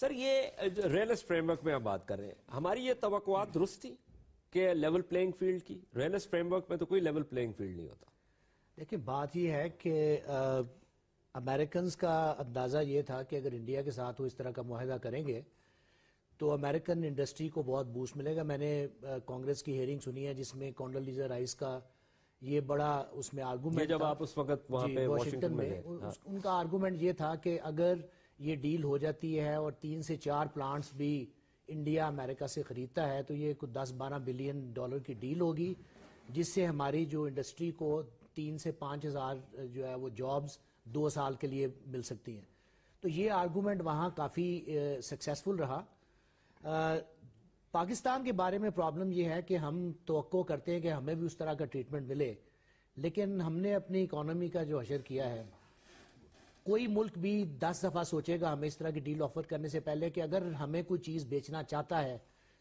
Sir ये रेलस framework में हम बात कर रहे हैं हमारी ये तवक्कुआत दुरुस्त थी कि लेवल प्लेइंग फील्ड की रेलस फ्रेमवर्क में तो कोई लेवल प्लेइंग फील्ड नहीं होता देखिए बात यह है कि अमेरिकन का अंदाज़ा ये था कि अगर इंडिया के साथ वो इस तरह का माहदा करेंगे तो अमेरिकन इंडस्ट्री को बहुत बूस्ट मिलेगा मैंने कांग्रेस की हेयरिंग सुनी है जिसमें कॉन्डोलीजा राइस का ये बड़ा उसमें आर्गूमेंट जब आप उस वक्त वहां पे वाशिंगटन में, में हाँ। उनका आर्गूमेंट ये था कि अगर ये डील हो जाती है और तीन से चार प्लांट्स भी इंडिया अमेरिका से ख़रीदता है तो ये कुछ दस बारह बिलियन डॉलर की डील होगी जिससे हमारी जो इंडस्ट्री को तीन से पाँच हज़ार जो है वो जॉब्स दो साल के लिए मिल सकती हैं तो ये आर्गूमेंट वहाँ काफ़ी सक्सेसफुल रहा आ, पाकिस्तान के बारे में प्रॉब्लम यह है कि हम तो करते हैं कि हमें भी उस तरह का ट्रीटमेंट मिले लेकिन हमने अपनी इकोनॉमी का जो अशर किया है कोई मुल्क भी दस दफा सोचेगा हमें इस तरह की डील ऑफर करने से पहले कि अगर हमें कोई चीज बेचना चाहता है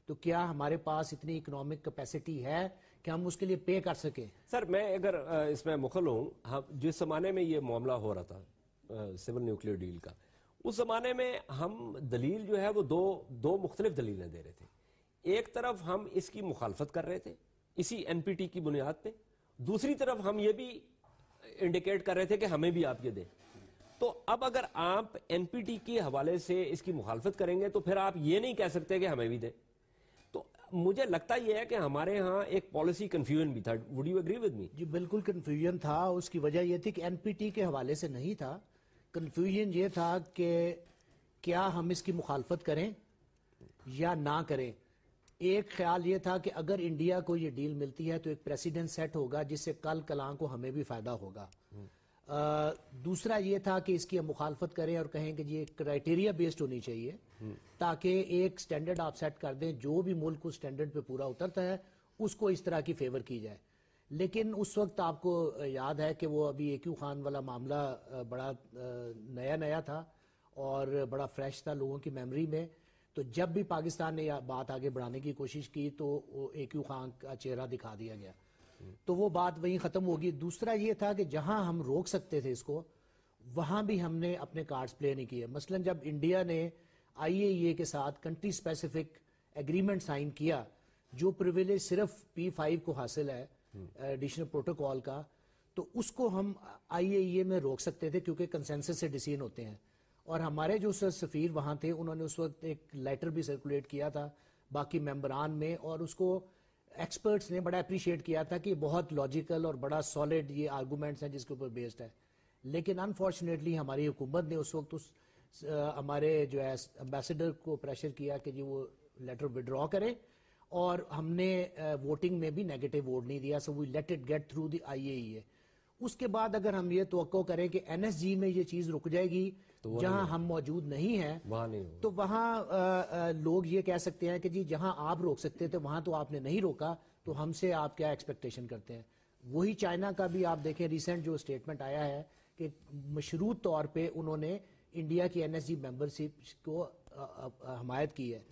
तो क्या हमारे पास इतनी इकोनॉमिक कैपेसिटी है कि हम उसके लिए पे कर सके सर मैं अगर इसमें मुखल हूँ हम जिस जमाने में ये मामला हो रहा था सिविल न्यूक्लियर डील का उस जमाने में हम दलील जो है वो दो दो मुख्तलिफ दलीलें दे रहे थे एक तरफ हम इसकी मुखालफत कर रहे थे इसी एनपीटी की बुनियाद पर दूसरी तरफ हम ये भी इंडिकेट कर रहे थे कि हमें भी आप ये दें तो अब अगर आप एनपीटी के हवाले से इसकी मुखालफत करेंगे तो फिर आप ये नहीं कह सकते कि हमें भी दें तो मुझे लगता यह है कि हमारे यहाँ एक पॉलिसी कंफ्यूजन भी था would you agree with me जी बिल्कुल कंफ्यूजन था उसकी वजह यह थी कि एनपीटी के हवाले से नहीं था कंफ्यूजन ये था कि क्या हम इसकी मुखालफत करें या ना करें एक ख्याल ये था कि अगर इंडिया को ये डील मिलती है तो एक प्रेसिडेंट सेट होगा जिससे कल कलां को हमें भी फायदा होगा दूसरा ये था कि इसकी हम मुखालफत करें और कहें कि ये क्राइटेरिया बेस्ड होनी चाहिए ताकि एक स्टैंडर्ड आप सेट कर दें जो भी मुल्क उस स्टैंडर्ड पर पूरा उतरता है उसको इस तरह की फेवर की जाए लेकिन उस वक्त आपको याद है कि वो अभी ए क्यू खान वाला मामला बड़ा नया नया था और बड़ा फ्रेश था लोगों की मेमोरी में तो जब भी पाकिस्तान ने बात आगे बढ़ाने की कोशिश की तो ए क्यू खान का चेहरा दिखा दिया गया तो वो बात वहीं खत्म होगी दूसरा ये था कि जहां हम रोक सकते थे इसको वहां भी हमने अपने कार्ड्स प्ले नहीं किए मसलन जब इंडिया ने आई e के साथ कंट्री स्पेसिफिक एग्रीमेंट साइन किया जो प्रिविलेज सिर्फ पी फाइव को हासिल है एडिशनल प्रोटोकॉल का तो उसको हम आई e में रोक सकते थे क्योंकि कंसेंसस से डिसीजन होते हैं और हमारे जो सर सफ़ीर वहाँ थे उन्होंने उस वक्त एक लेटर भी सर्कुलेट किया था बाकी मेम्बरान में और उसको एक्सपर्ट्स ने बड़ा अप्रिशिएट किया था कि बहुत लॉजिकल और बड़ा सॉलिड ये आर्गूमेंट्स हैं जिसके ऊपर बेस्ड है लेकिन अनफॉर्चुनेटली हमारी हुकूमत ने उस वक्त उस हमारे जो है एम्बेसडर को प्रेशर किया कि जी वो लेटर विड्रॉ करें और हमने वोटिंग में भी नेगेटिव वोट नहीं दिया so we let it get through the I A उसके बाद अगर हम ये तो करें कि एन में ये चीज रुक जाएगी तो जहां हम मौजूद नहीं है वहां नहीं तो वहां लोग ये कह सकते हैं कि जी जहां आप रोक सकते थे वहां तो आपने नहीं रोका तो हमसे आप क्या एक्सपेक्टेशन करते हैं वही चाइना का भी आप देखें रिसेंट जो स्टेटमेंट आया है कि मशरूत तौर पे उन्होंने इंडिया की एनएसजी मेंबरशिप को हमायत की है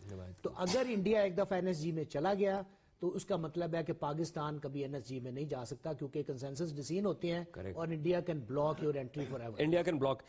तो अगर इंडिया एक दफा एनएसजी में चला गया तो उसका मतलब है कि पाकिस्तान कभी एनएसजी में नहीं जा सकता क्योंकि कंसेंसस डिसीजन होते हैं और India can block your entry forever India can block